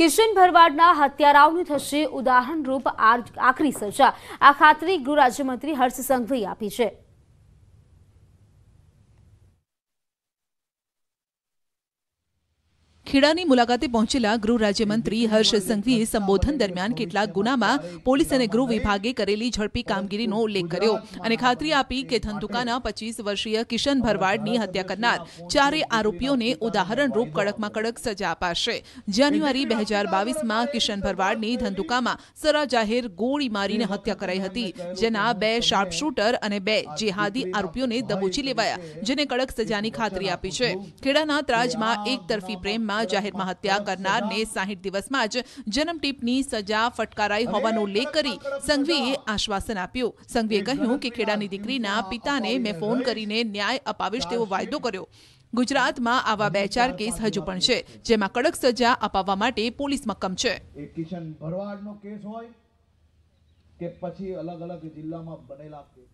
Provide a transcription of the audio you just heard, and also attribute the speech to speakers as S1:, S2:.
S1: કિશન ભરવાડના હત્યારાઓને થશે ઉદાહરણરૂપ આખરી સજા આ ખાતરી ગૃહ રાજ્યમંત્રી હર્ષ સંઘવીએ આપી છે ખેડાની મુલાકાતે પહોંચેલા ગૃહ રાજ્યમંત્રી હર્ષ સંઘવીએ સંબોધન દરમિયાન કેટલાક ગુનામાં પોલીસ અને ગૃહ વિભાગે કરેલી ઝડપી કામગીરીનો ઉલ્લેખ કર્યો અને ખાતરી આપી કે ધંતુકાના પચીસ વર્ષીય કિશન ભરવાડની હત્યા કરનાર ચારે આરોપીઓને ઉદાહરણરૂપ કડકમાં કડક સજા અપાશે જાન્યુઆરી બે હજાર બાવીસમાં કિશન ભરવાડની ધંધુકામાં સરા જાહેર ગોળી મારીને હત્યા કરાઈ હતી જેના બે શાર્પશૂટર અને બે જેહાદી આરોપીઓને દબોચી લેવાયા જેને કડક સજાની ખાતરી આપી છે ખેડાના ત્રાજમાં એક તરફી પ્રેમમાં વિસ્તારમાં જાહેરમાં હત્યા કરનારને સાહીઠ દિવસમાં જ જન્મટીપની સજા ફટકારાઈ હોવાનો ઉલ્લેખ કરી સંઘવીએ આશ્વાસન આપ્યું સંઘવીએ કહ્યું કે ખેડાની દીકરીના પિતાને મેં ફોન કરીને ન્યાય અપાવીશ તેવો વાયદો કર્યો ગુજરાતમાં આવા બે ચાર કેસ હજુ પણ છે જેમાં કડક સજા અપાવવા માટે પોલીસ મક્કમ છે કિશન ભરવાડનો કેસ હોય કે પછી અલગ અલગ જિલ્લામાં બનેલા કેસ